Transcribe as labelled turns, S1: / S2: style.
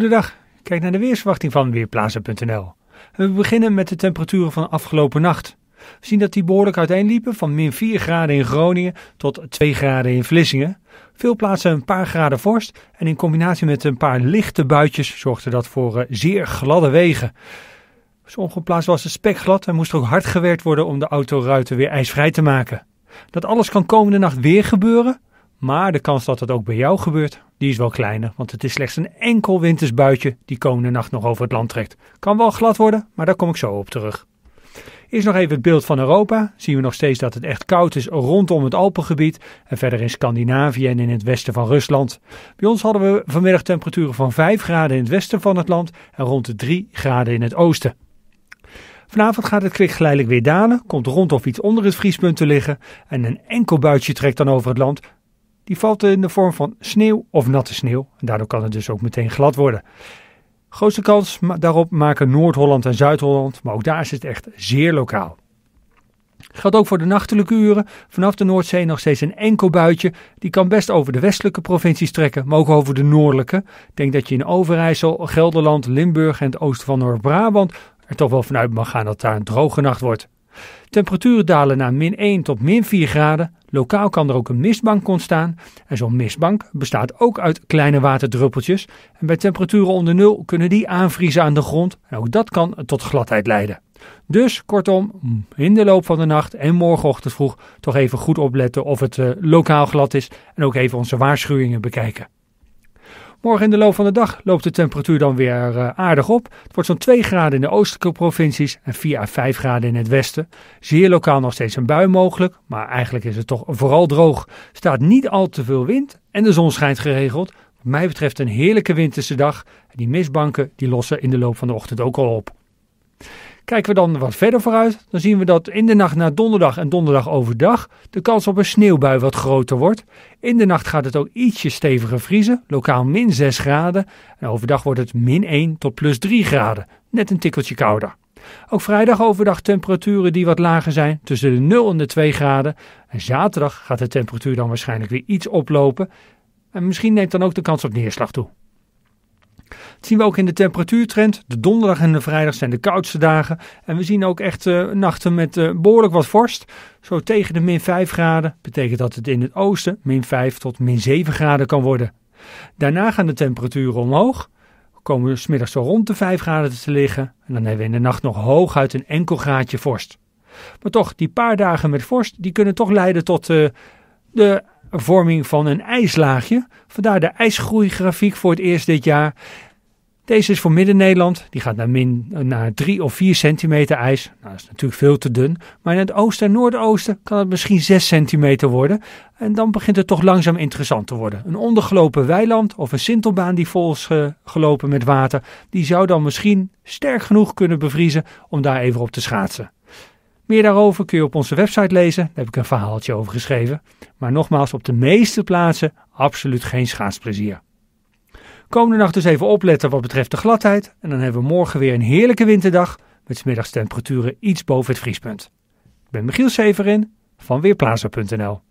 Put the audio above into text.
S1: Goedendag, kijk naar de weersverwachting van Weerplaza.nl. We beginnen met de temperaturen van afgelopen nacht. We zien dat die behoorlijk uiteenliepen van min 4 graden in Groningen tot 2 graden in Vlissingen. Veel plaatsen een paar graden vorst en in combinatie met een paar lichte buitjes zorgde dat voor eh, zeer gladde wegen. Sommige plaatsen was het spekglad en moest er ook hard gewerkt worden om de autoruiten weer ijsvrij te maken. Dat alles kan komende nacht weer gebeuren, maar de kans dat dat ook bij jou gebeurt, die is wel kleiner. Want het is slechts een enkel wintersbuitje die komende nacht nog over het land trekt. Kan wel glad worden, maar daar kom ik zo op terug. Is nog even het beeld van Europa. Zien we nog steeds dat het echt koud is rondom het Alpengebied en verder in Scandinavië en in het westen van Rusland. Bij ons hadden we vanmiddag temperaturen van 5 graden in het westen van het land en rond de 3 graden in het oosten. Vanavond gaat het kwik geleidelijk weer dalen, komt rond of iets onder het vriespunt te liggen en een enkel buitje trekt dan over het land, die valt in de vorm van sneeuw of natte sneeuw. En daardoor kan het dus ook meteen glad worden. Grootste kans daarop maken Noord-Holland en Zuid-Holland, maar ook daar is het echt zeer lokaal. Geldt ook voor de nachtelijke uren. Vanaf de Noordzee nog steeds een enkel buitje. Die kan best over de westelijke provincies trekken, maar ook over de noordelijke. Denk dat je in Overijssel, Gelderland, Limburg en het oosten van Noord-Brabant er toch wel vanuit mag gaan dat daar een droge nacht wordt. Temperaturen dalen naar min 1 tot min 4 graden. Lokaal kan er ook een mistbank ontstaan. En zo'n mistbank bestaat ook uit kleine waterdruppeltjes. En bij temperaturen onder nul kunnen die aanvriezen aan de grond. En ook dat kan tot gladheid leiden. Dus kortom, in de loop van de nacht en morgenochtend vroeg toch even goed opletten of het eh, lokaal glad is. En ook even onze waarschuwingen bekijken. Morgen in de loop van de dag loopt de temperatuur dan weer eh, aardig op. Het wordt zo'n 2 graden in de oostelijke provincies en 4 à 5 graden in het westen. Zeer lokaal nog steeds een bui mogelijk, maar eigenlijk is het toch vooral droog. Staat niet al te veel wind en de zon schijnt geregeld. Wat mij betreft een heerlijke winterse dag. die mistbanken die lossen in de loop van de ochtend ook al op. Kijken we dan wat verder vooruit, dan zien we dat in de nacht naar donderdag en donderdag overdag de kans op een sneeuwbui wat groter wordt. In de nacht gaat het ook ietsje steviger vriezen, lokaal min 6 graden. En overdag wordt het min 1 tot plus 3 graden, net een tikkeltje kouder. Ook vrijdag overdag temperaturen die wat lager zijn, tussen de 0 en de 2 graden. En zaterdag gaat de temperatuur dan waarschijnlijk weer iets oplopen. En misschien neemt dan ook de kans op neerslag toe. Dat zien we ook in de temperatuurtrend. De donderdag en de vrijdag zijn de koudste dagen. En we zien ook echt eh, nachten met eh, behoorlijk wat vorst. Zo tegen de min 5 graden betekent dat het in het oosten min 5 tot min 7 graden kan worden. Daarna gaan de temperaturen omhoog. We komen we smiddags zo rond de 5 graden te liggen. En dan hebben we in de nacht nog hooguit een enkel graadje vorst. Maar toch, die paar dagen met vorst, die kunnen toch leiden tot eh, de vorming van een ijslaagje. Vandaar de ijsgroeigrafiek voor het eerst dit jaar. Deze is voor Midden-Nederland. Die gaat naar, min, naar 3 of 4 centimeter ijs. Nou, dat is natuurlijk veel te dun. Maar in het oosten en noordoosten kan het misschien 6 centimeter worden. En dan begint het toch langzaam interessant te worden. Een ondergelopen weiland of een sintelbaan die vol is gelopen met water. Die zou dan misschien sterk genoeg kunnen bevriezen om daar even op te schaatsen. Meer daarover kun je op onze website lezen. Daar heb ik een verhaaltje over geschreven. Maar nogmaals, op de meeste plaatsen absoluut geen schaatsplezier. Komende nacht dus even opletten wat betreft de gladheid. En dan hebben we morgen weer een heerlijke winterdag met smiddagstemperaturen iets boven het vriespunt. Ik ben Michiel Severin van Weerplaza.nl